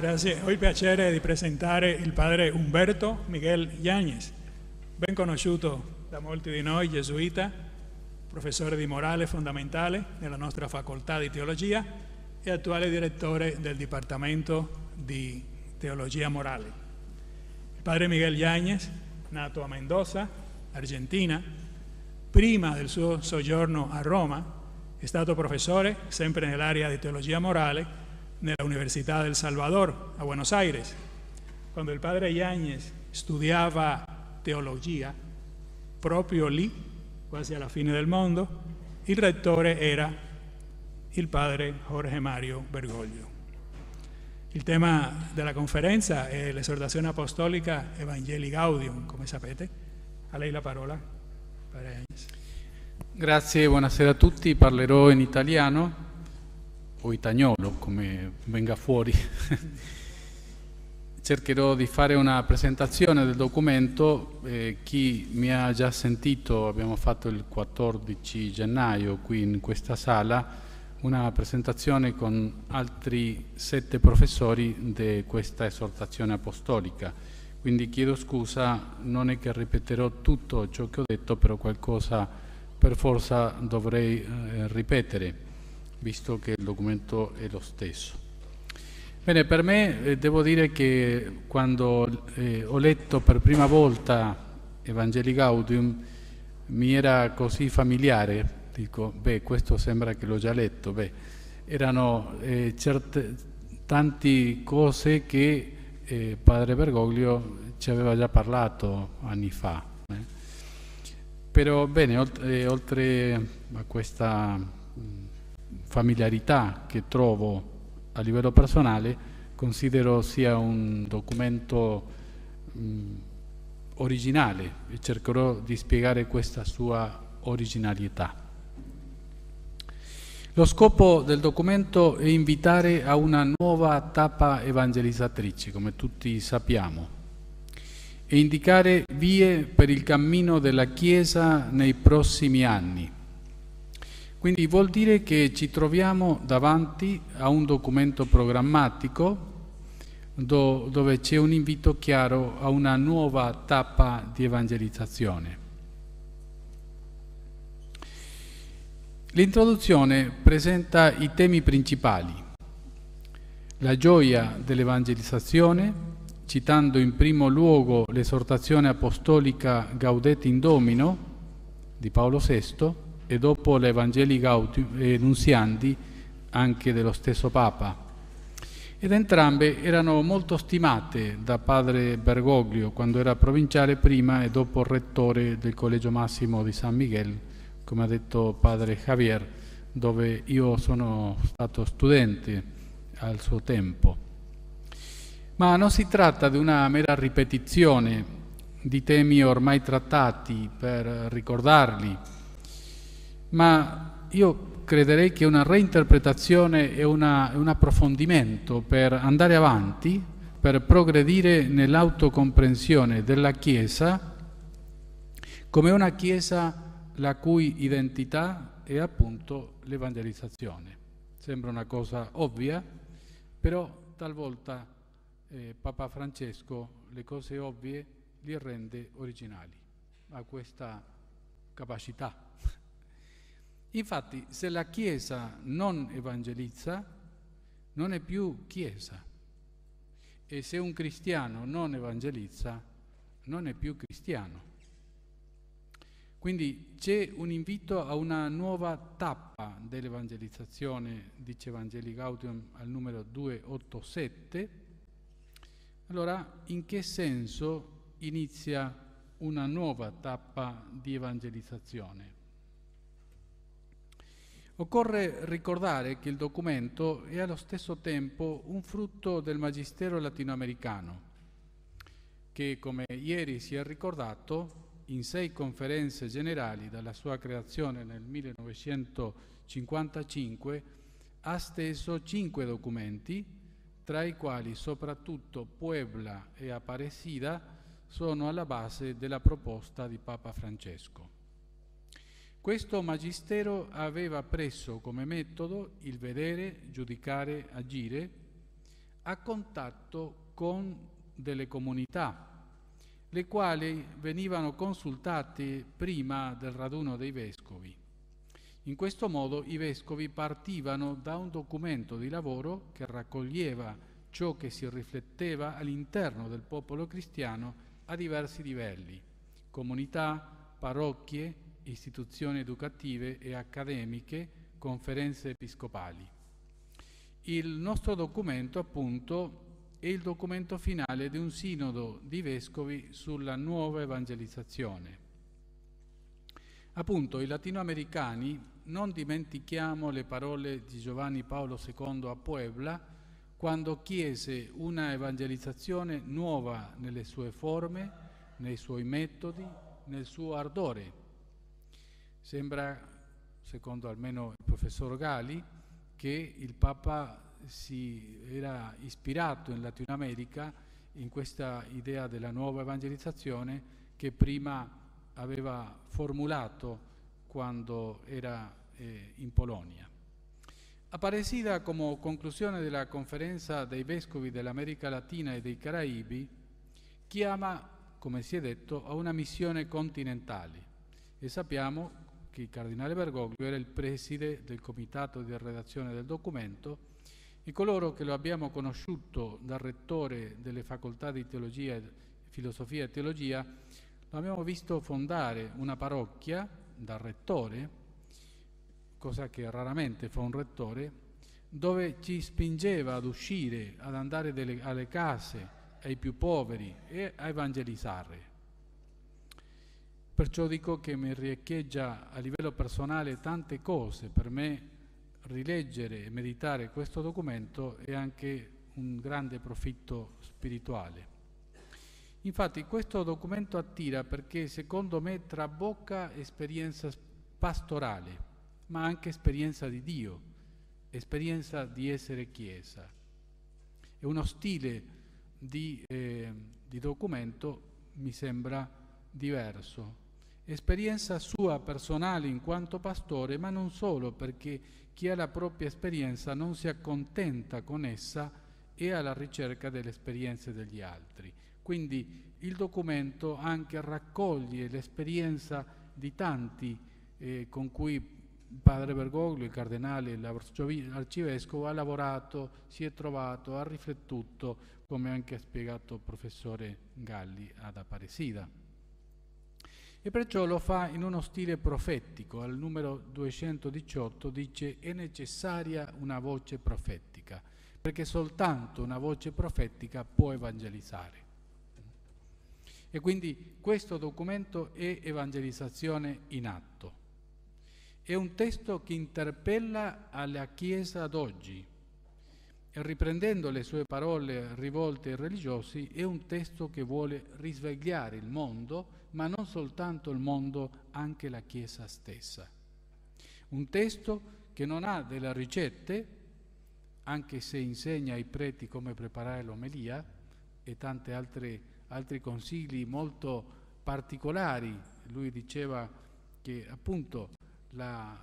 Grazie, ho il piacere di presentare il padre Umberto Miguel Yáñez, ben conosciuto da molti di noi, gesuita, professore di morale fondamentale nella nostra facoltà di teologia e attuale direttore del Dipartimento di Teologia Morale. Il padre Miguel Yáñez, nato a Mendoza, Argentina, prima del suo soggiorno a Roma, è stato professore sempre nell'area di teologia morale de la Universidad del Salvador a Buenos Aires. Cuando el padre Yáñez estudiaba teología, propio casi a la fine del mundo, el rector era el padre Jorge Mario Bergoglio. El tema de la conferencia es la exhortación apostólica Evangelii Gaudium, como sapete. A lei la palabra padre Yáñez. Grazie, buonasera a tutti. Parlerò in italiano. o Itagnolo, come venga fuori, cercherò di fare una presentazione del documento. Eh, chi mi ha già sentito, abbiamo fatto il 14 gennaio qui in questa sala, una presentazione con altri sette professori di questa esortazione apostolica. Quindi chiedo scusa, non è che ripeterò tutto ciò che ho detto, però qualcosa per forza dovrei eh, ripetere visto che il documento è lo stesso. Bene, per me eh, devo dire che quando eh, ho letto per prima volta Evangeli Gaudium mi era così familiare, dico, beh, questo sembra che l'ho già letto, beh, erano eh, certe, tante cose che eh, padre Bergoglio ci aveva già parlato anni fa. Eh. Però bene, oltre, eh, oltre a questa mm, familiarità che trovo a livello personale considero sia un documento mh, mm, originale e cercherò di spiegare questa sua originalità. Lo scopo del documento è invitare a una nuova tappa evangelizzatrice, come tutti sappiamo, e indicare vie per il cammino della Chiesa nei prossimi anni quindi vuol dire che ci troviamo davanti a un documento programmatico do, dove c'è un invito chiaro a una nuova tappa di evangelizzazione. L'introduzione presenta i temi principali, la gioia dell'evangelizzazione, citando in primo luogo l'esortazione apostolica Gaudete in Domino di Paolo VI, e dopo l'Evangelii Gaudium e Nunziandi anche dello stesso Papa. Ed entrambe erano molto stimate da padre Bergoglio quando era provinciale prima e dopo rettore del Collegio Massimo di San Miguel, come ha detto padre Javier, dove io sono stato studente al suo tempo. Ma non si tratta di una mera ripetizione di temi ormai trattati per ricordarli, ma io crederei che una reinterpretazione e una, un approfondimento per andare avanti, per progredire nell'autocomprensione della Chiesa come una Chiesa la cui identità è appunto l'evangelizzazione. Sembra una cosa ovvia, però talvolta eh, Papa Francesco le cose ovvie li rende originali, ha questa capacità Infatti, se la Chiesa non evangelizza, non è più Chiesa. E se un cristiano non evangelizza, non è più cristiano. Quindi c'è un invito a una nuova tappa dell'evangelizzazione, dice Evangelii Gaudium al numero 287. Allora, in che senso inizia una nuova tappa di evangelizzazione? Occorre ricordare che il documento è allo stesso tempo un frutto del magistero latinoamericano, che come ieri si è ricordato in sei conferenze generali dalla sua creazione nel 1955 ha steso cinque documenti, tra i quali soprattutto Puebla e Aparecida sono alla base della proposta di Papa Francesco. Questo magistero aveva preso come metodo il vedere, giudicare, agire a contatto con delle comunità, le quali venivano consultate prima del raduno dei vescovi. In questo modo i vescovi partivano da un documento di lavoro che raccoglieva ciò che si rifletteva all'interno del popolo cristiano a diversi livelli, comunità, parrocchie, istituzioni educative e accademiche, conferenze episcopali. Il nostro documento, appunto, è il documento finale di un sinodo di vescovi sulla nuova evangelizzazione. Appunto, i latinoamericani, non dimentichiamo le parole di Giovanni Paolo II a Puebla, quando chiese una evangelizzazione nuova nelle sue forme, nei suoi metodi, nel suo ardore Sembra, secondo almeno il professor Gali, che il Papa si era ispirato in Latino America in questa idea della nuova evangelizzazione che prima aveva formulato quando era eh, in Polonia. Apparecida come conclusione della conferenza dei vescovi dell'America Latina e dei Caraibi, chiama, come si è detto, a una missione continentale e sappiamo che il cardinale Bergoglio era il preside del comitato di redazione del documento e coloro che lo abbiamo conosciuto dal rettore delle facoltà di teologia, filosofia e teologia, lo abbiamo visto fondare una parrocchia dal rettore, cosa che raramente fa un rettore, dove ci spingeva ad uscire, ad andare delle, alle case, ai più poveri e a evangelizzare. Perciò dico che mi riecheggia a livello personale tante cose. Per me rileggere e meditare questo documento è anche un grande profitto spirituale. Infatti questo documento attira perché secondo me trabocca esperienza pastorale, ma anche esperienza di Dio, esperienza di essere Chiesa. È uno stile di, eh, di documento, mi sembra, diverso, esperienza sua personale in quanto pastore, ma non solo, perché chi ha la propria esperienza non si accontenta con essa e alla ricerca delle esperienze degli altri. Quindi il documento anche raccoglie l'esperienza di tanti eh, con cui padre Bergoglio, il cardenale, l'arcivescovo ha lavorato, si è trovato, ha riflettuto, come anche ha spiegato il professore Galli ad Aparecida e perciò lo fa in uno stile profetico. Al numero 218 dice è necessaria una voce profetica, perché soltanto una voce profetica può evangelizzare. E quindi questo documento è evangelizzazione in atto. È un testo che interpella alla Chiesa d'oggi e riprendendo le sue parole rivolte ai religiosi è un testo che vuole risvegliare il mondo ma non soltanto il mondo, anche la Chiesa stessa. Un testo che non ha delle ricette, anche se insegna ai preti come preparare l'omelia e tanti altri consigli molto particolari. Lui diceva che appunto la,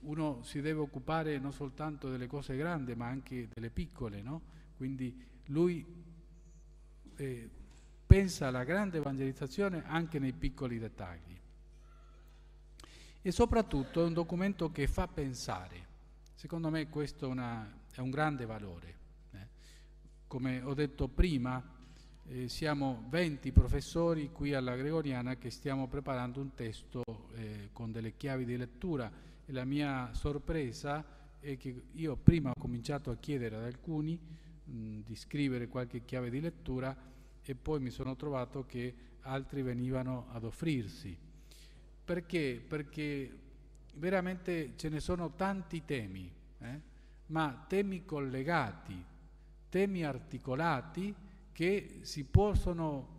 uno si deve occupare non soltanto delle cose grandi ma anche delle piccole, no? quindi lui eh, pensa alla grande evangelizzazione anche nei piccoli dettagli. E soprattutto è un documento che fa pensare. Secondo me questo è, una, è un grande valore. Eh. Come ho detto prima, eh, siamo 20 professori qui alla Gregoriana che stiamo preparando un testo eh, con delle chiavi di lettura e la mia sorpresa è che io prima ho cominciato a chiedere ad alcuni mh, di scrivere qualche chiave di lettura e poi mi sono trovato che altri venivano ad offrirsi. Perché? Perché veramente ce ne sono tanti temi, eh? ma temi collegati, temi articolati che si possono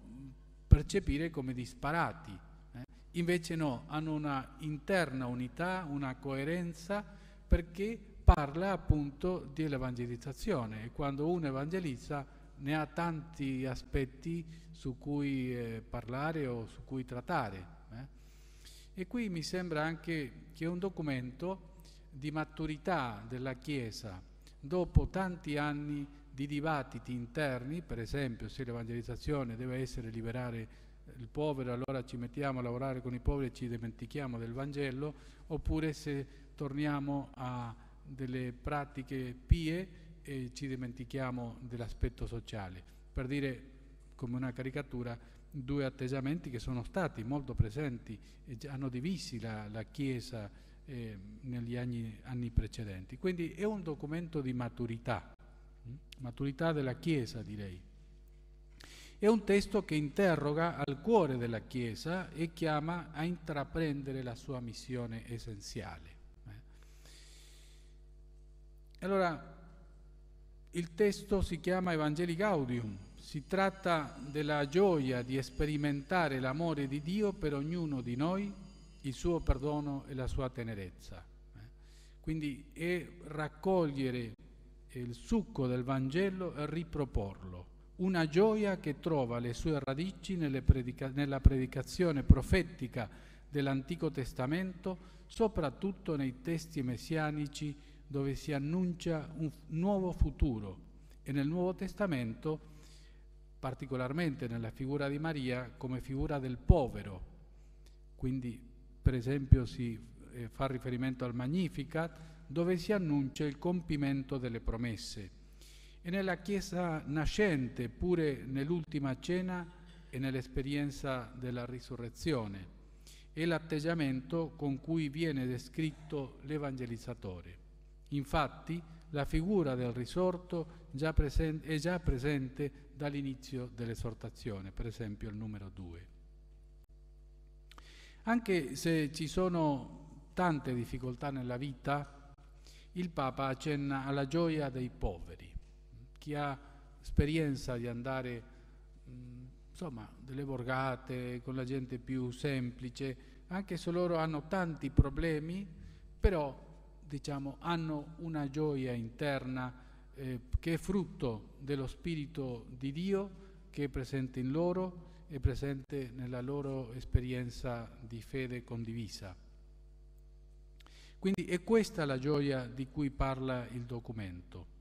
percepire come disparati. Eh? Invece no, hanno una interna unità, una coerenza, perché parla appunto dell'evangelizzazione e quando uno evangelizza ne ha tanti aspetti su cui eh, parlare o su cui trattare. Eh? E qui mi sembra anche che è un documento di maturità della Chiesa, dopo tanti anni di dibattiti interni, per esempio se l'evangelizzazione deve essere liberare il povero, allora ci mettiamo a lavorare con i poveri e ci dimentichiamo del Vangelo, oppure se torniamo a delle pratiche pie, e ci dimentichiamo dell'aspetto sociale. Per dire, come una caricatura, due atteggiamenti che sono stati molto presenti e hanno divisi la, la Chiesa eh, negli anni, anni, precedenti. Quindi è un documento di maturità, mm? maturità della Chiesa direi. È un testo che interroga al cuore della Chiesa e chiama a intraprendere la sua missione essenziale. Eh. Allora, il testo si chiama Evangeli Gaudium, si tratta della gioia di sperimentare l'amore di Dio per ognuno di noi, il suo perdono e la sua tenerezza. Eh? Quindi è raccogliere il succo del Vangelo e riproporlo. Una gioia che trova le sue radici predica- nella predicazione profetica dell'Antico Testamento, soprattutto nei testi messianici dove si annuncia un nuovo futuro e nel Nuovo Testamento particolarmente nella figura di Maria come figura del povero. Quindi per esempio si eh, fa riferimento al Magnificat dove si annuncia il compimento delle promesse. E nella Chiesa nascente, pure nell'ultima cena e nell'esperienza della risurrezione, è l'atteggiamento con cui viene descritto l'evangelizzatore. Infatti la figura del risorto già presente, è già presente dall'inizio dell'esortazione, per esempio il numero 2. Anche se ci sono tante difficoltà nella vita, il Papa accenna alla gioia dei poveri. Chi ha esperienza di andare, insomma, delle borgate, con la gente più semplice, anche se loro hanno tanti problemi, però diciamo, hanno una gioia interna eh, che è frutto dello Spirito di Dio che è presente in loro e presente nella loro esperienza di fede condivisa. Quindi è questa la gioia di cui parla il documento,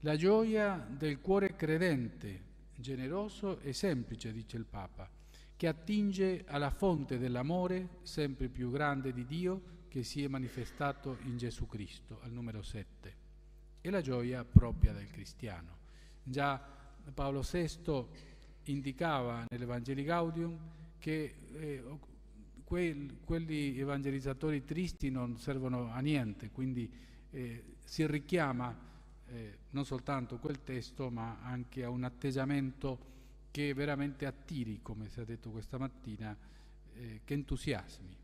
la gioia del cuore credente, generoso e semplice, dice il Papa, che attinge alla fonte dell'amore sempre più grande di Dio che si è manifestato in Gesù Cristo, al numero 7, e la gioia propria del cristiano. Già Paolo VI indicava nell'Evangelii Gaudium che eh, quel, quelli evangelizzatori tristi non servono a niente, quindi eh, si richiama eh, non soltanto quel testo ma anche a un atteggiamento che veramente attiri, come si è detto questa mattina, eh, che entusiasmi.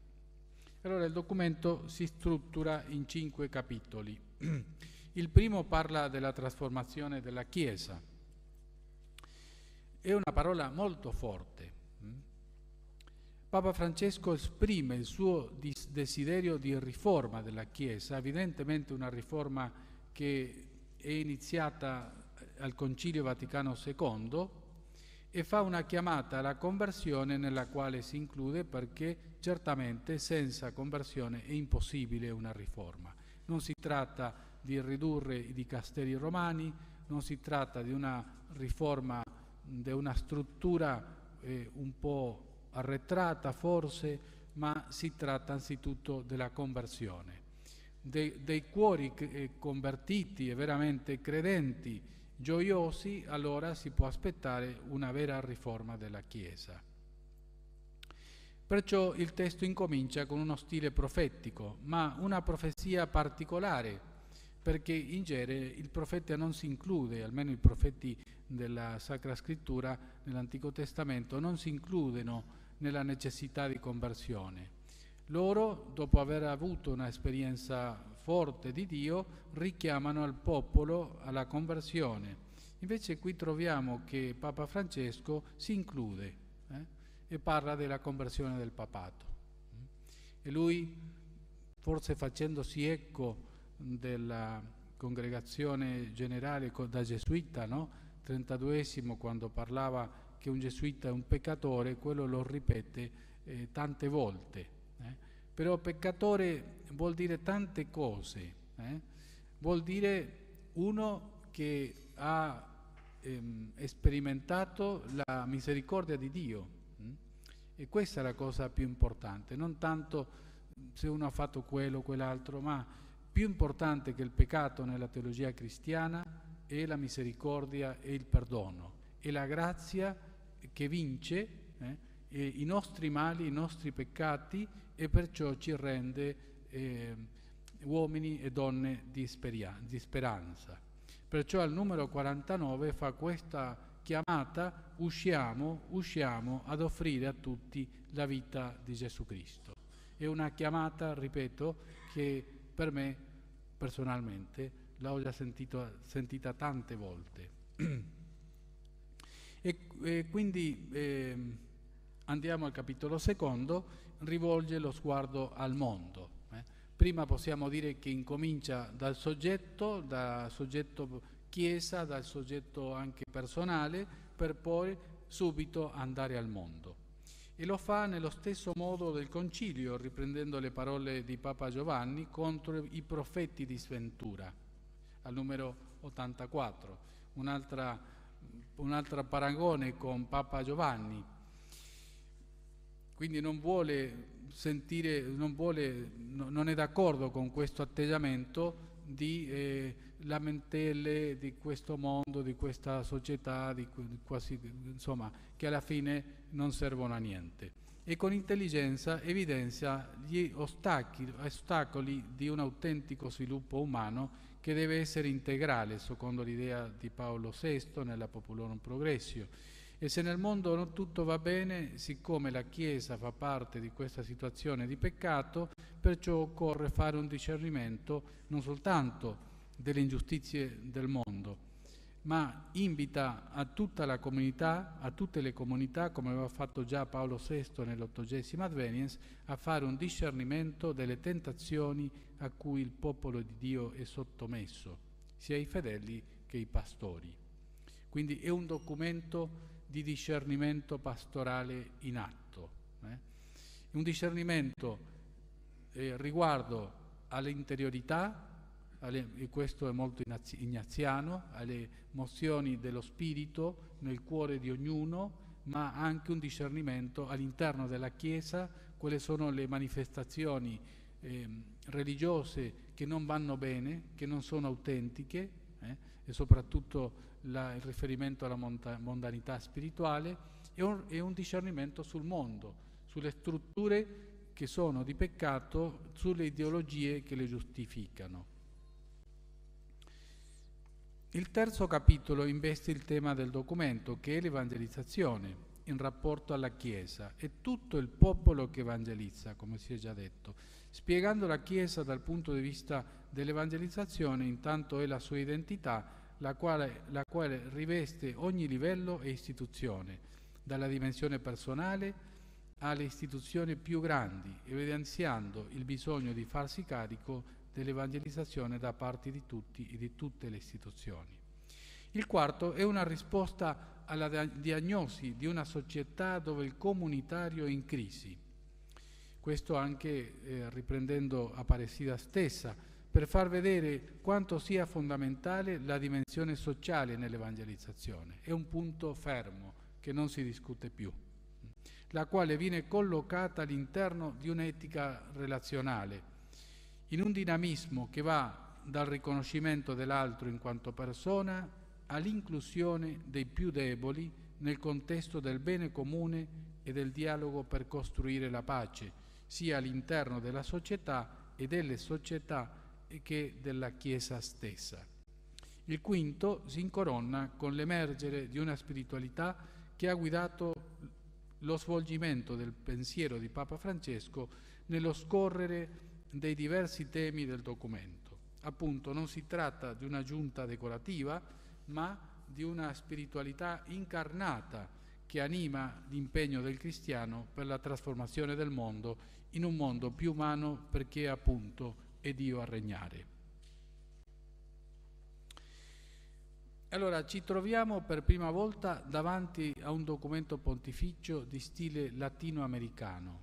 Allora il documento si struttura in cinque capitoli. Il primo parla della trasformazione della Chiesa. È una parola molto forte. Mm? Papa Francesco esprime il suo desiderio di riforma della Chiesa, evidentemente una riforma che è iniziata eh, al Concilio Vaticano II e fa una chiamata alla conversione nella quale si include perché Certamente senza conversione è impossibile una riforma. Non si tratta di ridurre i dicasteri romani, non si tratta di una riforma, di una struttura eh, un po' arretrata forse, ma si tratta anzitutto della conversione, De, dei cuori eh, convertiti e veramente credenti, gioiosi, allora si può aspettare una vera riforma della Chiesa. Perciò il testo incomincia con uno stile profetico, ma una profezia particolare, perché in genere il profeta non si include, almeno i profeti della Sacra Scrittura nell'Antico Testamento non si includono nella necessità di conversione. Loro, dopo aver avuto un'esperienza forte di Dio, richiamano al popolo alla conversione. Invece qui troviamo che Papa Francesco si include e parla della conversione del papato. E lui, forse facendosi ecco della congregazione generale da gesuita, no? 32 quando parlava che un gesuita è un peccatore, quello lo ripete eh, tante volte. Eh? Però peccatore vuol dire tante cose, eh? vuol dire uno che ha ehm, sperimentato la misericordia di Dio, e questa è la cosa più importante, non tanto se uno ha fatto quello o quell'altro, ma più importante che il peccato nella teologia cristiana è la misericordia e il perdono, è la grazia che vince eh, i nostri mali, i nostri peccati e perciò ci rende eh, uomini e donne di, speria- di speranza. Perciò al numero 49 fa questa chiamata usciamo, usciamo ad offrire a tutti la vita di Gesù Cristo. È una chiamata, ripeto, che per me personalmente l'ho già sentito, sentita tante volte. e, e, quindi eh, andiamo al capitolo secondo, rivolge lo sguardo al mondo. Eh. Prima possiamo dire che incomincia dal soggetto, dal soggetto Chiesa, dal soggetto anche personale, per poi subito andare al mondo. E lo fa nello stesso modo del concilio, riprendendo le parole di Papa Giovanni contro i profeti di sventura, al numero 84, un'altra, un altro paragone con Papa Giovanni. Quindi non vuole sentire, non, vuole, no, non è d'accordo con questo atteggiamento di eh, lamentele di questo mondo, di questa società, di quasi, insomma, che alla fine non servono a niente. E con intelligenza evidenzia gli ostacoli, ostacoli di un autentico sviluppo umano che deve essere integrale, secondo l'idea di Paolo VI nella Populorum Progressio e se nel mondo non tutto va bene, siccome la Chiesa fa parte di questa situazione di peccato, perciò occorre fare un discernimento non soltanto delle ingiustizie del mondo, ma invita a tutta la comunità, a tutte le comunità, come aveva fatto già Paolo VI nell'ottogésima Advenience, a fare un discernimento delle tentazioni a cui il popolo di Dio è sottomesso, sia i fedeli che i pastori. Quindi è un documento di discernimento pastorale in atto. Eh? Un discernimento eh, riguardo all'interiorità, alle, questo è molto ignaziano, alle emozioni dello spirito nel cuore di ognuno, ma anche un discernimento all'interno della Chiesa, quali sono le manifestazioni eh, religiose che non vanno bene, che non sono autentiche. Eh? e soprattutto la, il riferimento alla monta- mondanità spirituale e un, e un discernimento sul mondo, sulle strutture che sono di peccato, sulle ideologie che le giustificano. Il terzo capitolo investe il tema del documento, che è l'evangelizzazione in rapporto alla Chiesa e tutto il popolo che evangelizza, come si è già detto spiegando la Chiesa dal punto di vista dell'evangelizzazione, intanto è la sua identità, la quale, la quale riveste ogni livello e istituzione, dalla dimensione personale alle istituzioni più grandi, evidenziando il bisogno di farsi carico dell'evangelizzazione da parte di tutti e di tutte le istituzioni. Il quarto è una risposta alla diagnosi di una società dove il comunitario è in crisi questo anche eh, riprendendo Aparecida stessa, per far vedere quanto sia fondamentale la dimensione sociale nell'evangelizzazione. È un punto fermo che non si discute più, la quale viene collocata all'interno di un'etica relazionale, in un dinamismo che va dal riconoscimento dell'altro in quanto persona all'inclusione dei più deboli nel contesto del bene comune e del dialogo per costruire la pace sia all'interno della società e delle società che della Chiesa stessa. Il quinto si incoronna con l'emergere di una spiritualità che ha guidato lo svolgimento del pensiero di Papa Francesco nello scorrere dei diversi temi del documento. Appunto, non si tratta di una giunta decorativa, ma di una spiritualità incarnata che anima l'impegno del cristiano per la trasformazione del mondo in un mondo più umano perché appunto è Dio a regnare. Allora ci troviamo per prima volta davanti a un documento pontificio di stile latinoamericano.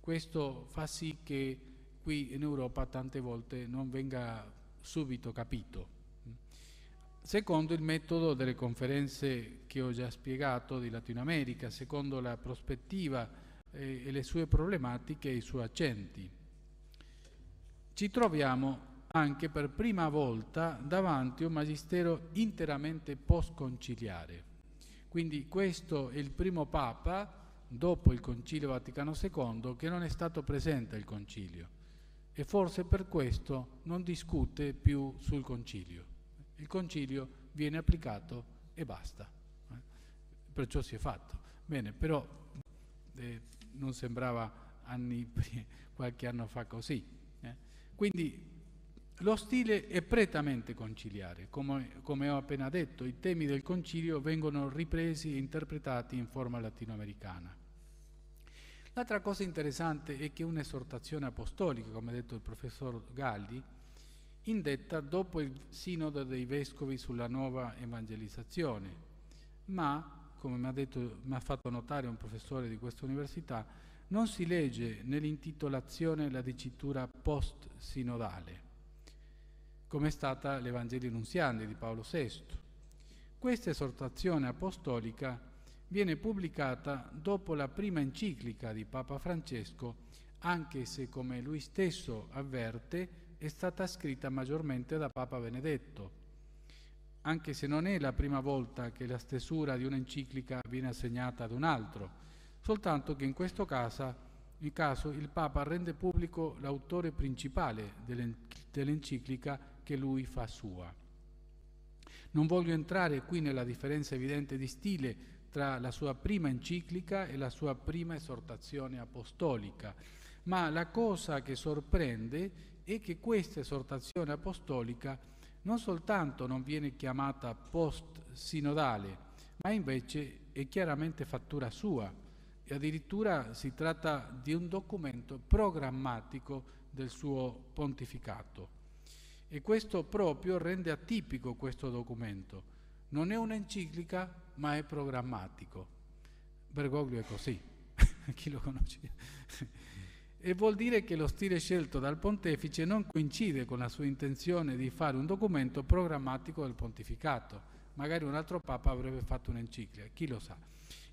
Questo fa sì che qui in Europa tante volte non venga subito capito. Secondo il metodo delle conferenze che ho già spiegato di Latino America, secondo la prospettiva e, e le sue problematiche e i suoi accenti. Ci troviamo anche per prima volta davanti a un magistero interamente post-conciliare. Quindi questo è il primo Papa dopo il Concilio Vaticano II che non è stato presente al Concilio e forse per questo non discute più sul Concilio. Il Concilio viene applicato e basta, eh, perciò si è fatto. Bene, però eh, non sembrava anni, qualche anno fa così. Eh. Quindi lo stile è prettamente conciliare, come, come, ho appena detto, i temi del concilio vengono ripresi e interpretati in forma latinoamericana. L'altra cosa interessante è che un'esortazione apostolica, come ha detto il professor Galli, indetta dopo il sinodo dei vescovi sulla nuova evangelizzazione, ma come mi ha, detto, mi ha fatto notare un professore di questa università, non si legge nell'intitolazione la dicitura post-sinodale, come è stata l'Evangelio Nunziandi di Paolo VI. Questa esortazione apostolica viene pubblicata dopo la prima enciclica di Papa Francesco, anche se, come lui stesso avverte, è stata scritta maggiormente da Papa Benedetto anche se non è la prima volta che la stesura di un'enciclica viene assegnata ad un altro, soltanto che in questo caso il, caso, il Papa rende pubblico l'autore principale dell'enciclica che lui fa sua. Non voglio entrare qui nella differenza evidente di stile tra la sua prima enciclica e la sua prima esortazione apostolica, ma la cosa che sorprende è che questa esortazione apostolica non soltanto non viene chiamata post-sinodale, ma invece è chiaramente fattura sua e addirittura si tratta di un documento programmatico del suo pontificato. E questo proprio rende atipico questo documento. Non è un'enciclica, ma è programmatico. Bergoglio è così, chi lo conosce e vuol dire che lo stile scelto dal pontefice non coincide con la sua intenzione di fare un documento programmatico del pontificato. Magari un altro papa avrebbe fatto un'enciclica, chi lo sa.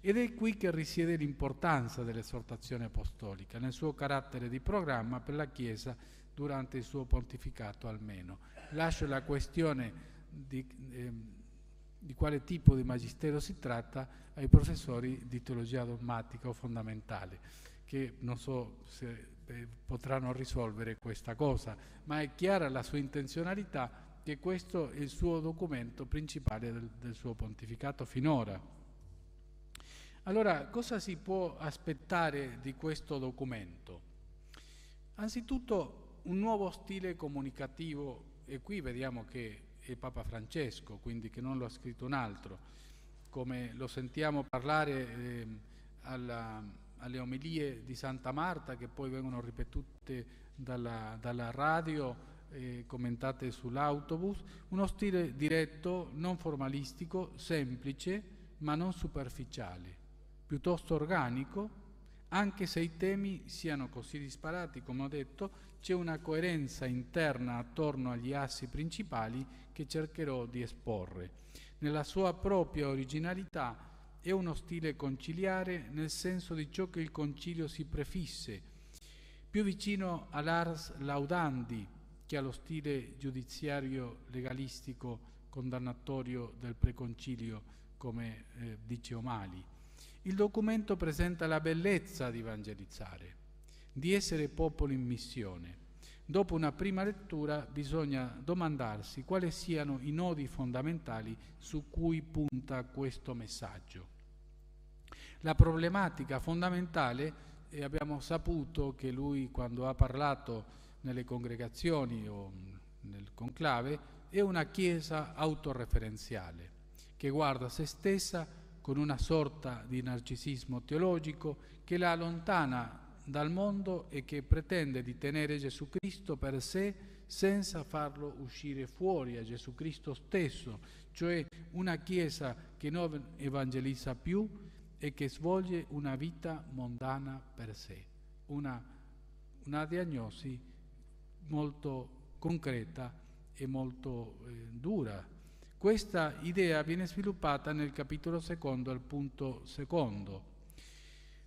Ed è qui che risiede l'importanza dell'esortazione apostolica, nel suo carattere di programma per la Chiesa durante il suo pontificato almeno. Lascio la questione di, eh, di quale tipo di magistero si tratta ai professori di teologia dogmatica o fondamentale che non so se eh, potranno risolvere questa cosa, ma è chiara la sua intenzionalità che questo è il suo documento principale del, del suo pontificato finora. Allora, cosa si può aspettare di questo documento? Anzitutto un nuovo stile comunicativo, e qui vediamo che è Papa Francesco, quindi che non lo ha scritto un altro, come lo sentiamo parlare eh, alla, alle omelie di Santa Marta che poi vengono ripetute dalla, dalla radio eh, commentate sull'autobus, uno stile diretto, non formalistico, semplice ma non superficiale, piuttosto organico, anche se i temi siano così disparati, come ho detto, c'è una coerenza interna attorno agli assi principali che cercherò di esporre. Nella sua propria originalità è uno stile conciliare nel senso di ciò che il concilio si prefisse, più vicino all'ars laudandi che allo stile giudiziario legalistico condannatorio del preconcilio, come eh, dice O'Mali. Il documento presenta la bellezza di evangelizzare, di essere popolo in missione. Dopo una prima lettura bisogna domandarsi quali siano i nodi fondamentali su cui punta questo messaggio. La problematica fondamentale, e abbiamo saputo che lui quando ha parlato nelle congregazioni o nel conclave, è una chiesa autorreferenziale che guarda se stessa con una sorta di narcisismo teologico che la allontana dal mondo e che pretende di tenere Gesù Cristo per sé senza farlo uscire fuori a Gesù Cristo stesso, cioè una Chiesa che non evangelizza più, e che svolge una vita mondana per sé, una, una diagnosi molto concreta e molto eh, dura. Questa idea viene sviluppata nel capitolo secondo al punto secondo.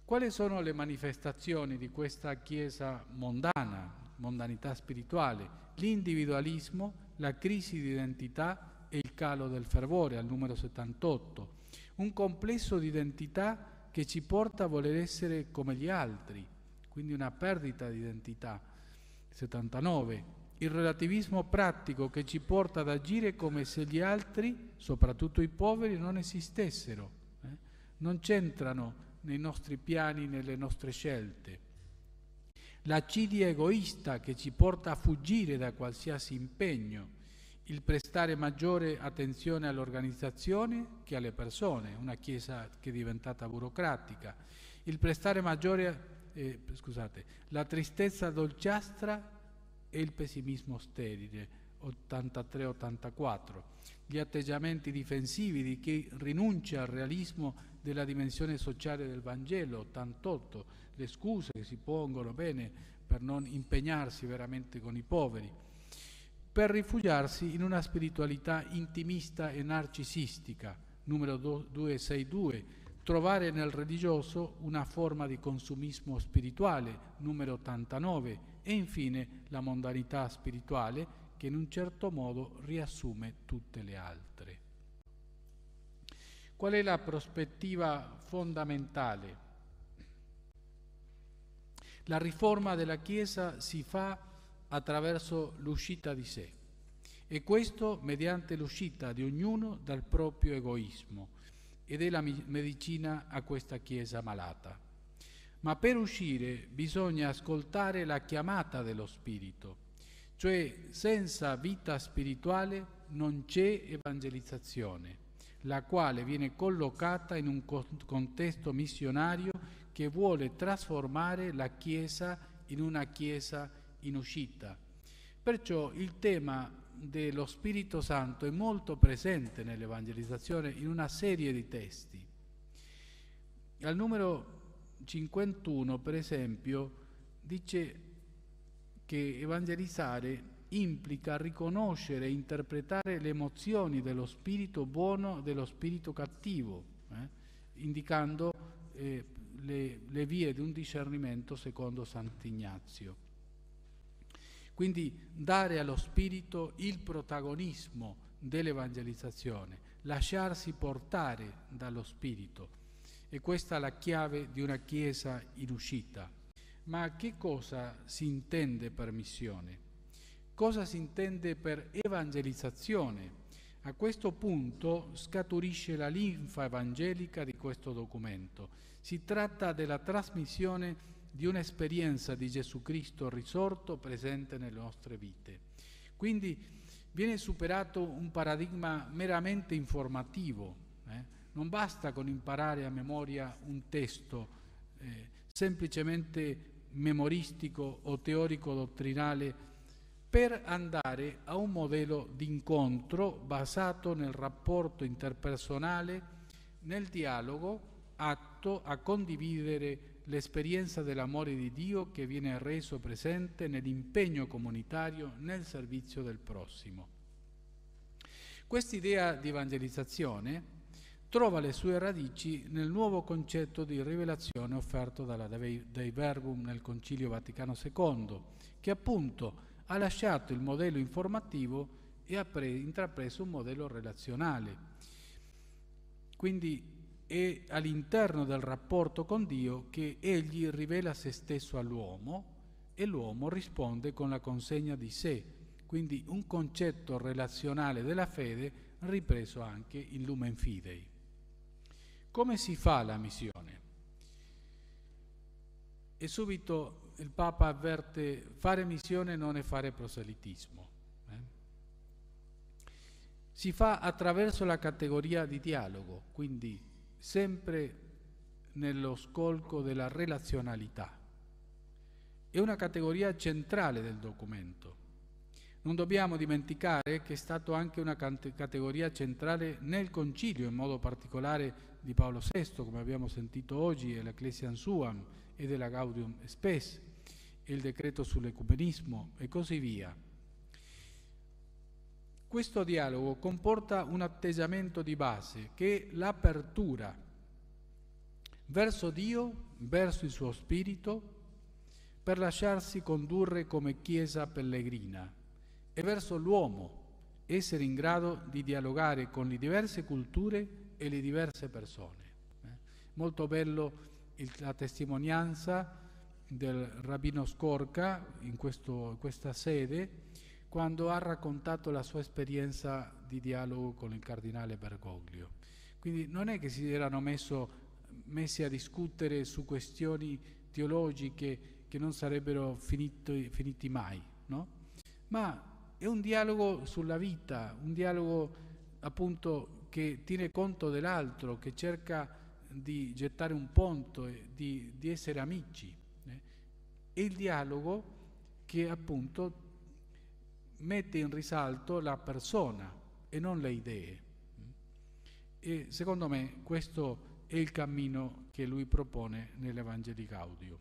Quali sono le manifestazioni di questa Chiesa mondana, mondanità spirituale? L'individualismo, la crisi di identità e il calo del fervore al numero 78 un complesso di identità che ci porta a voler essere come gli altri, quindi una perdita di identità. 79. Il relativismo pratico che ci porta ad agire come se gli altri, soprattutto i poveri, non esistessero, eh? non c'entrano nei nostri piani, nelle nostre scelte. L'acidia egoista che ci porta a fuggire da qualsiasi impegno, il prestare maggiore attenzione all'organizzazione che alle persone, una Chiesa che è diventata burocratica, il prestare maggiore, eh, scusate, la tristezza dolciastra e il pessimismo sterile, 83-84, gli atteggiamenti difensivi di chi rinuncia al realismo della dimensione sociale del Vangelo, 88, le scuse che si pongono bene per non impegnarsi veramente con i poveri per rifugiarsi in una spiritualità intimista e narcisistica, numero 262, trovare nel religioso una forma di consumismo spirituale, numero 89, e infine la mondanità spirituale che in un certo modo riassume tutte le altre. Qual è la prospettiva fondamentale? La riforma della Chiesa si fa attraverso l'uscita di sé, e questo mediante l'uscita di ognuno dal proprio egoismo, ed è la medicina a questa Chiesa malata. Ma per uscire bisogna ascoltare la chiamata dello Spirito, cioè senza vita spirituale non c'è evangelizzazione, la quale viene collocata in un contesto missionario che vuole trasformare la Chiesa in una Chiesa in uscita. Perciò il tema dello Spirito Santo è molto presente nell'evangelizzazione in una serie di testi. Al numero 51, per esempio, dice che evangelizzare implica riconoscere e interpretare le emozioni dello spirito buono e dello spirito cattivo, eh? indicando eh, le, le vie di un discernimento secondo Sant'Ignazio. Quindi dare allo Spirito il protagonismo dell'evangelizzazione, lasciarsi portare dallo Spirito. E questa è la chiave di una Chiesa in uscita. Ma che cosa si intende per missione? Cosa si intende per evangelizzazione? A questo punto scaturisce la linfa evangelica di questo documento. Si tratta della trasmissione di un'esperienza di Gesù Cristo risorto presente nelle nostre vite. Quindi viene superato un paradigma meramente informativo. Eh? Non basta con imparare a memoria un testo eh, semplicemente memoristico o teorico-dottrinale per andare a un modello di incontro basato nel rapporto interpersonale, nel dialogo atto a condividere l'esperienza dell'amore di Dio che viene reso presente nell'impegno comunitario nel servizio del prossimo. Quest'idea di evangelizzazione trova le sue radici nel nuovo concetto di rivelazione offerto dalla Dei Verbum nel Concilio Vaticano II, che appunto ha lasciato il modello informativo e ha pre- intrapreso un modello relazionale. Quindi è all'interno del rapporto con Dio che egli rivela se stesso all'uomo e l'uomo risponde con la consegna di sé. Quindi un concetto relazionale della fede ripreso anche in Lumen Fidei. Come si fa la missione? E subito il Papa avverte fare missione non è fare proselitismo. Eh? Si fa attraverso la categoria di dialogo, quindi sempre nello scolco della relazionalità. È una categoria centrale del documento. Non dobbiamo dimenticare che è stato anche una categoria centrale nel concilio, in modo particolare di Paolo VI, come abbiamo sentito oggi, e l'Ecclesiam Suam e della Gaudium Spes, il decreto sull'ecumenismo e così via. Questo dialogo comporta un atteggiamento di base che è l'apertura verso Dio, verso il suo spirito, per lasciarsi condurre come Chiesa pellegrina e verso l'uomo, essere in grado di dialogare con le diverse culture e le diverse persone. Eh, molto bello la testimonianza del rabbino Scorca in questo, questa sede quando ha raccontato la sua esperienza di dialogo con il cardinale Bergoglio. Quindi non è che si erano messo, messi a discutere su questioni teologiche che non sarebbero finito, finiti mai, no? ma è un dialogo sulla vita, un dialogo appunto che tiene conto dell'altro, che cerca di gettare un ponto, di, di essere amici. Eh? E il dialogo che appunto mette in risalto la persona e non le idee. E secondo me questo è il cammino che lui propone nell'Evangelii Gaudio.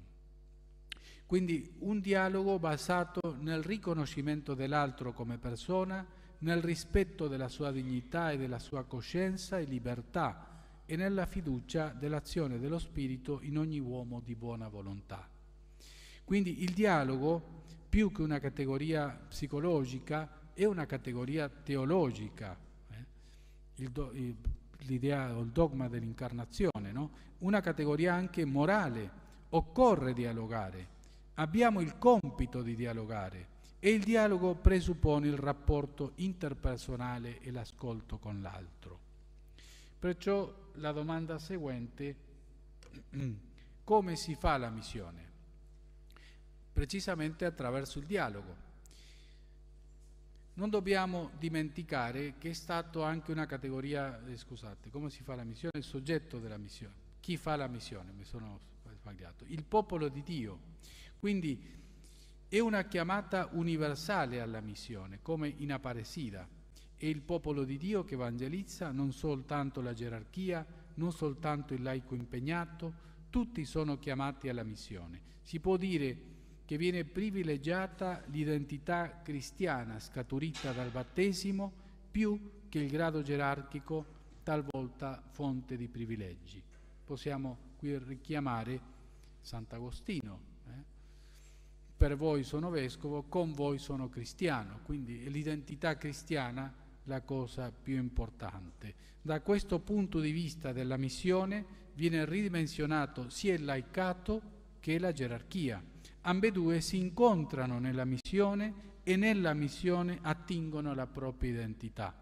Quindi un dialogo basato nel riconoscimento dell'altro come persona, nel rispetto della sua dignità e della sua coscienza e libertà e nella fiducia dell'azione dello Spirito in ogni uomo di buona volontà. Quindi il dialogo più che una categoria psicologica, è una categoria teologica. Eh? l'idea o il dogma dell'incarnazione, no? una categoria anche morale. Occorre dialogare, abbiamo il compito di dialogare e il dialogo presuppone il rapporto interpersonale e l'ascolto con l'altro. Perciò la domanda seguente, come si fa la missione? precisamente attraverso il dialogo. Non dobbiamo dimenticare che è stato anche una categoria, eh, scusate, come si fa la missione? Il soggetto della missione. Chi fa la missione? Mi sono sbagliato. Il popolo di Dio. Quindi è una chiamata universale alla missione, come in Aparecida. È il popolo di Dio che evangelizza non soltanto la gerarchia, non soltanto il laico impegnato, tutti sono chiamati alla missione. Si può dire che viene privilegiata l'identità cristiana scaturita dal battesimo più che il grado gerarchico talvolta fonte di privilegi. Possiamo qui richiamare Sant'Agostino. Eh? Per voi sono vescovo, con voi sono cristiano, quindi l'identità cristiana è la cosa più importante. Da questo punto di vista della missione viene ridimensionato sia il laicato che la gerarchia ambedue si incontrano nella missione e nella missione attingono la propria identità.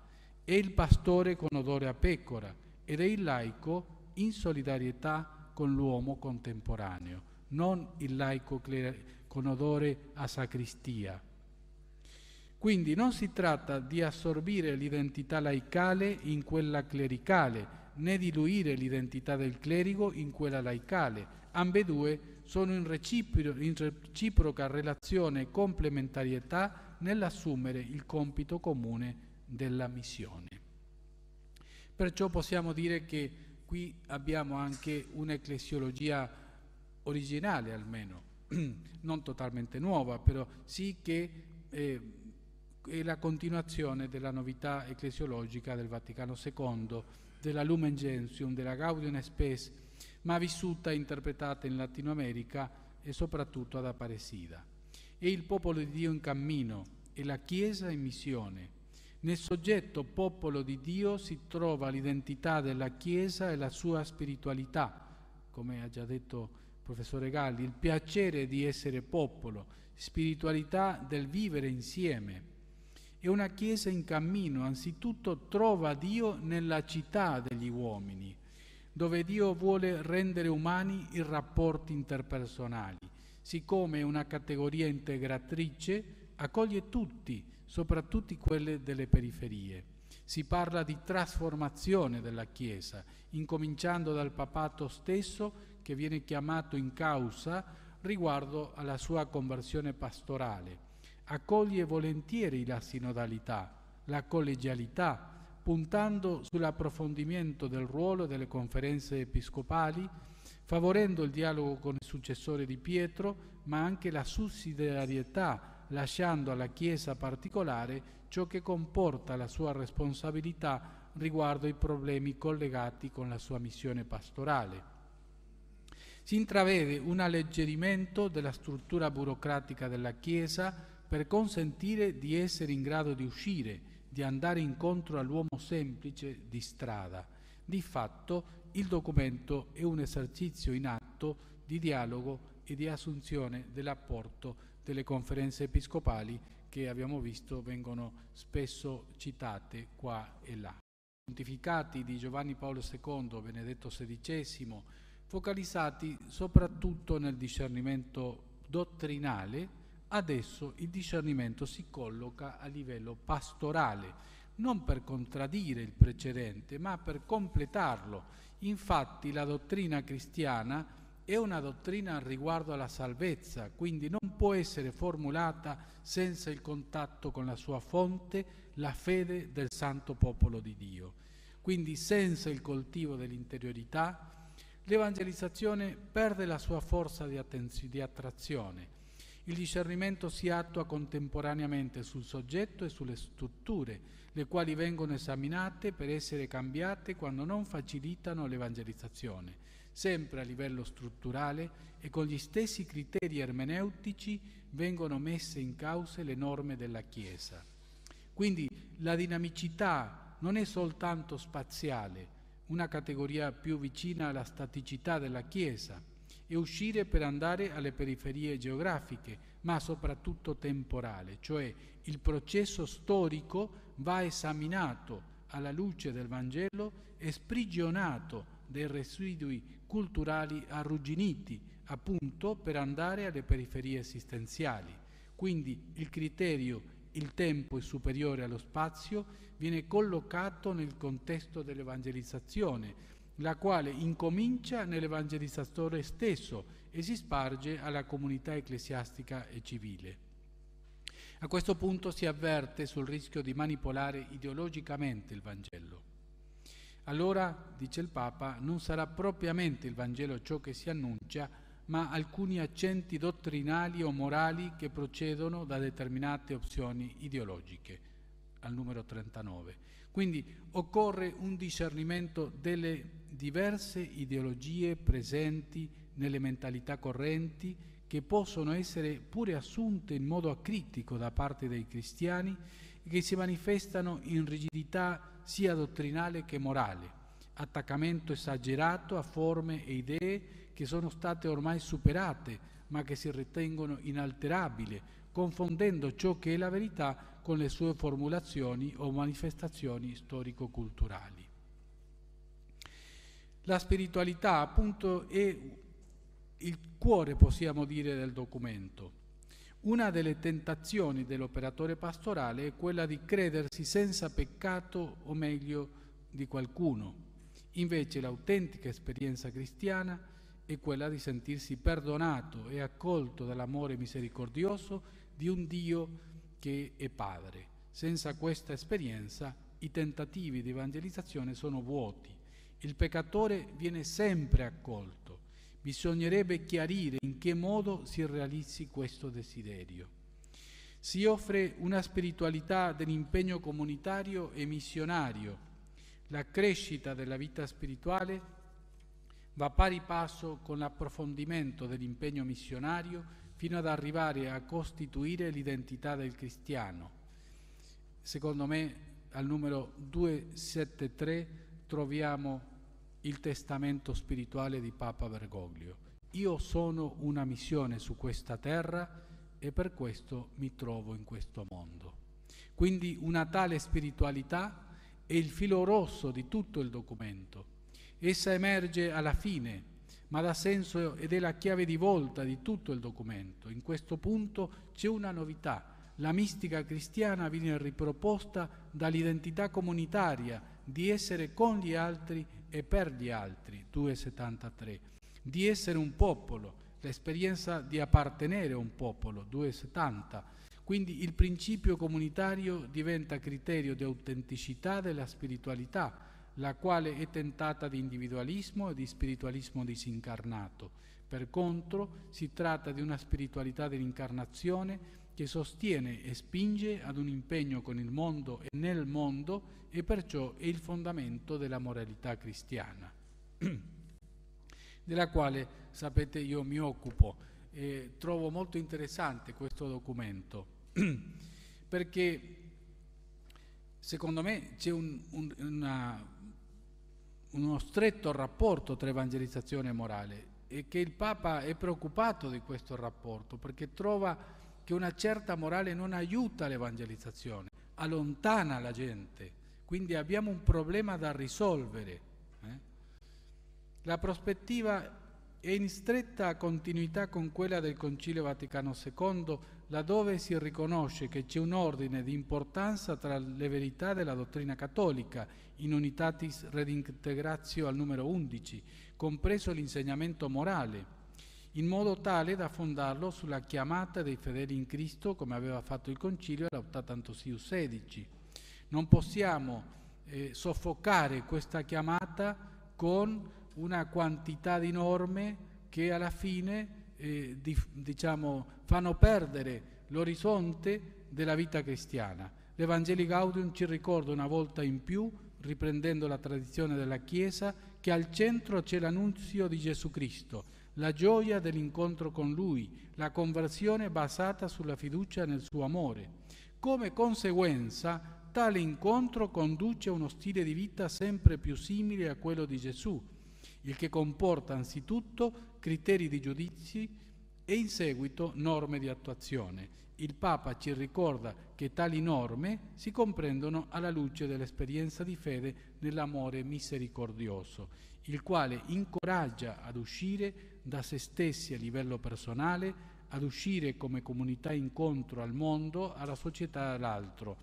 È il pastore con odore a pecora ed è il laico in solidarietà con l'uomo contemporaneo, non il laico con odore a sacristia. Quindi non si tratta di assorbire l'identità laicale in quella clericale, né diluire l'identità del clerico in quella laicale. Ambedue sono in reciproca relazione e complementarietà nell'assumere il compito comune della missione. Perciò possiamo dire che qui abbiamo anche un'ecclesiologia originale almeno, non totalmente nuova, però sì che eh, è la continuazione della novità ecclesiologica del Vaticano II, della Lumen Gentium, della Gaudium Spes, ma vissuta e interpretata in Latino America e soprattutto ad Aparecida. È il popolo di Dio in cammino, e la Chiesa in missione. Nel soggetto popolo di Dio si trova l'identità della Chiesa e la sua spiritualità, come ha già detto il professore Galli, il piacere di essere popolo, spiritualità del vivere insieme. È una Chiesa in cammino, anzitutto trova Dio nella città degli uomini, dove Dio vuole rendere umani i rapporti interpersonali. Siccome è una categoria integratrice, accoglie tutti, soprattutto quelle delle periferie. Si parla di trasformazione della Chiesa, incominciando dal papato stesso che viene chiamato in causa riguardo alla sua conversione pastorale. Accoglie volentieri la sinodalità, la collegialità, puntando sull'approfondimento del ruolo delle conferenze episcopali, favorendo il dialogo con il successore di Pietro, ma anche la sussidiarietà, lasciando alla Chiesa particolare ciò che comporta la sua responsabilità riguardo i problemi collegati con la sua missione pastorale. Si intravede un alleggerimento della struttura burocratica della Chiesa per consentire di essere in grado di uscire, di andare incontro all'uomo semplice di strada. Di fatto il documento è un esercizio in atto di dialogo e di assunzione dell'apporto delle conferenze episcopali che abbiamo visto vengono spesso citate qua e là. I pontificati di Giovanni Paolo II, Benedetto XVI, focalizzati soprattutto nel discernimento dottrinale adesso il discernimento si colloca a livello pastorale, non per contraddire il precedente, ma per completarlo. Infatti la dottrina cristiana è una dottrina riguardo alla salvezza, quindi non può essere formulata senza il contatto con la sua fonte, la fede del santo popolo di Dio. Quindi senza il coltivo dell'interiorità, l'evangelizzazione perde la sua forza di, attenz- di attrazione il discernimento si attua contemporaneamente sul soggetto e sulle strutture, le quali vengono esaminate per essere cambiate quando non facilitano l'evangelizzazione, sempre a livello strutturale e con gli stessi criteri ermeneutici vengono messe in causa le norme della Chiesa. Quindi la dinamicità non è soltanto spaziale, una categoria più vicina alla staticità della Chiesa, e uscire per andare alle periferie geografiche, ma soprattutto temporale, cioè il processo storico va esaminato alla luce del Vangelo e sprigionato dei residui culturali arrugginiti, appunto per andare alle periferie esistenziali. Quindi il criterio il tempo è superiore allo spazio viene collocato nel contesto dell'evangelizzazione la quale incomincia nell'evangelizzatore stesso e si sparge alla comunità ecclesiastica e civile. A questo punto si avverte sul rischio di manipolare ideologicamente il Vangelo. Allora, dice il Papa, non sarà propriamente il Vangelo ciò che si annuncia, ma alcuni accenti dottrinali o morali che procedono da determinate opzioni ideologiche, al numero 39 quindi occorre un discernimento delle diverse ideologie presenti nelle mentalità correnti che possono essere pure assunte in modo acritico da parte dei cristiani e che si manifestano in rigidità sia dottrinale che morale, attaccamento esagerato a forme e idee che sono state ormai superate ma che si ritengono inalterabili, confondendo ciò che è la verità con le sue formulazioni o manifestazioni storico-culturali. La spiritualità appunto è il cuore, possiamo dire, del documento. Una delle tentazioni dell'operatore pastorale è quella di credersi senza peccato o meglio di qualcuno. Invece l'autentica esperienza cristiana è quella di sentirsi perdonato e accolto dall'amore misericordioso di un Dio che che è padre. Senza questa esperienza i tentativi di evangelizzazione sono vuoti. Il peccatore viene sempre accolto. Bisognerebbe chiarire in che modo si realizzi questo desiderio. Si offre una spiritualità dell'impegno comunitario e missionario. La crescita della vita spirituale va pari passo con l'approfondimento dell'impegno missionario fino ad arrivare a costituire l'identità del cristiano. Secondo me al numero 273 troviamo il testamento spirituale di Papa Bergoglio. Io sono una missione su questa terra e per questo mi trovo in questo mondo. Quindi una tale spiritualità è il filo rosso di tutto il documento. Essa emerge alla fine ma dà senso ed è la chiave di volta di tutto il documento. In questo punto c'è una novità. La mistica cristiana viene riproposta dall'identità comunitaria di essere con gli altri e per gli altri, 273, di essere un popolo, l'esperienza di appartenere a un popolo, 270. Quindi il principio comunitario diventa criterio di autenticità della spiritualità, la quale è tentata di individualismo e di spiritualismo disincarnato. Per contro, si tratta di una spiritualità dell'incarnazione che sostiene e spinge ad un impegno con il mondo e nel mondo e perciò è il fondamento della moralità cristiana, della quale, sapete, io mi occupo. Eh, trovo molto interessante questo documento, perché secondo me c'è un, un, una uno stretto rapporto tra evangelizzazione e morale e che il Papa è preoccupato di questo rapporto perché trova che una certa morale non aiuta l'evangelizzazione, allontana la gente, quindi abbiamo un problema da risolvere. Eh. La prospettiva è in stretta continuità con quella del Concilio Vaticano II laddove si riconosce che c'è un ordine di importanza tra le verità della dottrina cattolica, in unitatis redintegratio al numero 11, compreso l'insegnamento morale, in modo tale da fondarlo sulla chiamata dei fedeli in Cristo, come aveva fatto il Concilio adoptato XVI. Non possiamo eh, soffocare questa chiamata con una quantità di norme che alla fine eh, di, diciamo, fanno perdere l'orizzonte della vita cristiana. L'Evangelio Gaudium ci ricorda una volta in più, riprendendo la tradizione della Chiesa, che al centro c'è l'annunzio di Gesù Cristo, la gioia dell'incontro con Lui, la conversione basata sulla fiducia nel suo amore. Come conseguenza, tale incontro conduce a uno stile di vita sempre più simile a quello di Gesù, il che comporta anzitutto criteri di giudizi e in seguito norme di attuazione. Il Papa ci ricorda che tali norme si comprendono alla luce dell'esperienza di fede nell'amore misericordioso, il quale incoraggia ad uscire da se stessi a livello personale, ad uscire come comunità incontro al mondo, alla società e all'altro,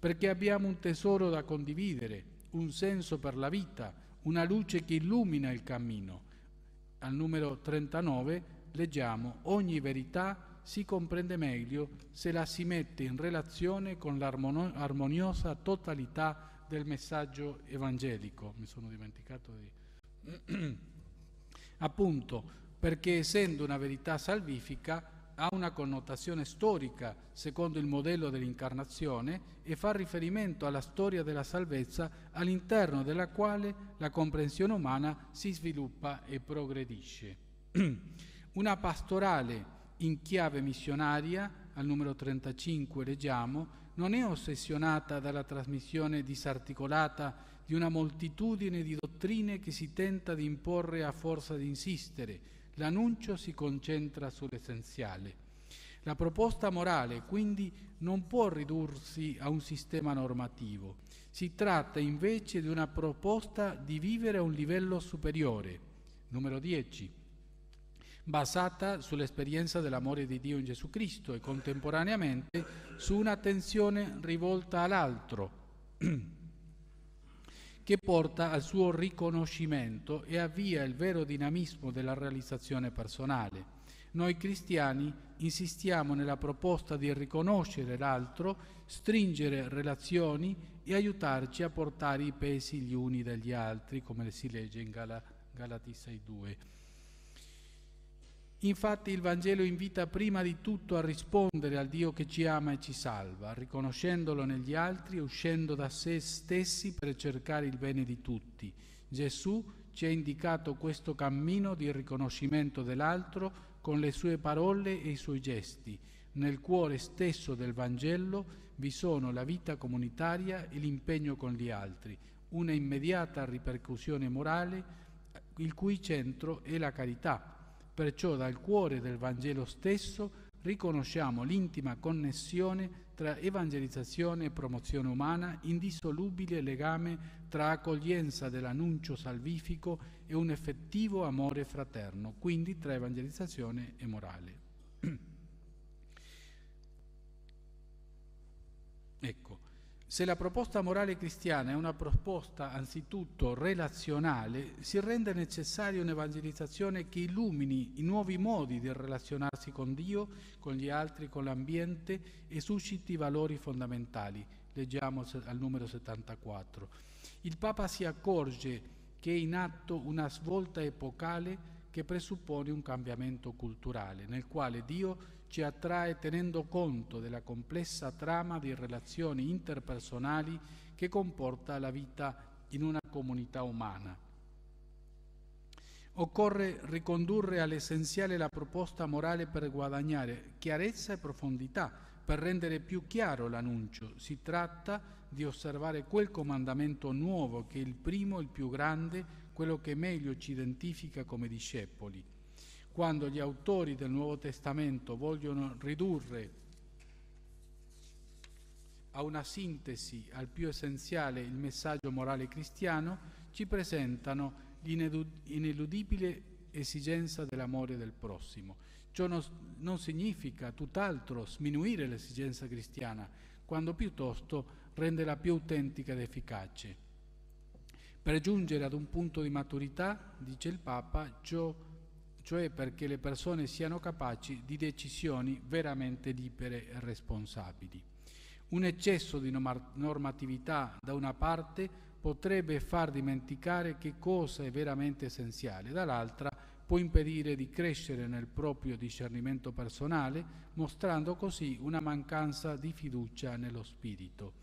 perché abbiamo un tesoro da condividere, un senso per la vita, una luce che illumina il cammino al numero 39 leggiamo ogni verità si comprende meglio se la si mette in relazione con l'armoniosa totalità del messaggio evangelico. Mi sono dimenticato di... Appunto, perché essendo una verità salvifica, ha una connotazione storica secondo il modello dell'incarnazione e fa riferimento alla storia della salvezza all'interno della quale la comprensione umana si sviluppa e progredisce. una pastorale in chiave missionaria, al numero 35 leggiamo, non è ossessionata dalla trasmissione disarticolata di una moltitudine di dottrine che si tenta di imporre a forza di insistere, L'annuncio si concentra sull'essenziale. La proposta morale quindi non può ridursi a un sistema normativo, si tratta invece di una proposta di vivere a un livello superiore. Numero 10 basata sull'esperienza dell'amore di Dio in Gesù Cristo e contemporaneamente su un'attenzione rivolta all'altro. che porta al suo riconoscimento e avvia il vero dinamismo della realizzazione personale. Noi cristiani insistiamo nella proposta di riconoscere l'altro, stringere relazioni e aiutarci a portare i pesi gli uni dagli altri, come si legge in Gal- Galati 6.2. Infatti il Vangelo invita prima di tutto a rispondere al Dio che ci ama e ci salva, riconoscendolo negli altri e uscendo da sé stessi per cercare il bene di tutti. Gesù ci ha indicato questo cammino di riconoscimento dell'altro con le sue parole e i suoi gesti. Nel cuore stesso del Vangelo vi sono la vita comunitaria e l'impegno con gli altri, una immediata ripercussione morale il cui centro è la carità Perciò dal cuore del Vangelo stesso riconosciamo l'intima connessione tra evangelizzazione e promozione umana, indissolubile legame tra accoglienza dell'annuncio salvifico e un effettivo amore fraterno, quindi tra evangelizzazione e morale. ecco, se la proposta morale cristiana è una proposta anzitutto relazionale, si rende necessaria un'evangelizzazione che illumini i nuovi modi di relazionarsi con Dio, con gli altri, con l'ambiente e susciti valori fondamentali. Leggiamo al numero 74. Il Papa si accorge che è in atto una svolta epocale che presuppone un cambiamento culturale, nel quale Dio ci attrae tenendo conto della complessa trama di relazioni interpersonali che comporta la vita in una comunità umana. Occorre ricondurre all'essenziale la proposta morale per guadagnare chiarezza e profondità per rendere più chiaro l'annuncio. Si tratta di osservare quel comandamento nuovo che è il primo, il più grande, quello che meglio ci identifica come discepoli quando gli autori del Nuovo Testamento vogliono ridurre a una sintesi al più essenziale il messaggio morale cristiano, ci presentano l'ineludibile esigenza dell'amore del prossimo. Ciò non, non significa tutt'altro sminuire l'esigenza cristiana, quando piuttosto renderla più autentica ed efficace. Per giungere ad un punto di maturità, dice il Papa, ciò cioè perché le persone siano capaci di decisioni veramente libere e responsabili. Un eccesso di normatività da una parte potrebbe far dimenticare che cosa è veramente essenziale, dall'altra può impedire di crescere nel proprio discernimento personale, mostrando così una mancanza di fiducia nello Spirito.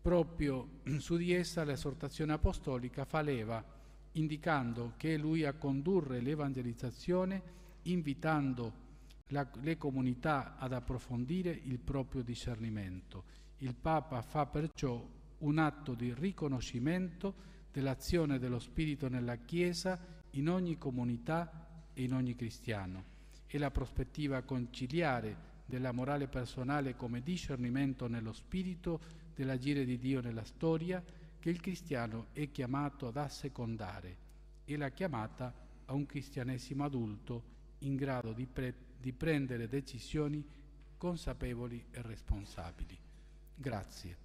Proprio su di essa l'esortazione apostolica fa leva indicando che è lui a condurre l'evangelizzazione, invitando la, le comunità ad approfondire il proprio discernimento. Il Papa fa perciò un atto di riconoscimento dell'azione dello Spirito nella Chiesa, in ogni comunità e in ogni cristiano. E la prospettiva conciliare della morale personale come discernimento nello Spirito, dell'agire di Dio nella storia, che il cristiano è chiamato ad assecondare e la chiamata a un cristianesimo adulto in grado di, pre- di prendere decisioni consapevoli e responsabili. Grazie.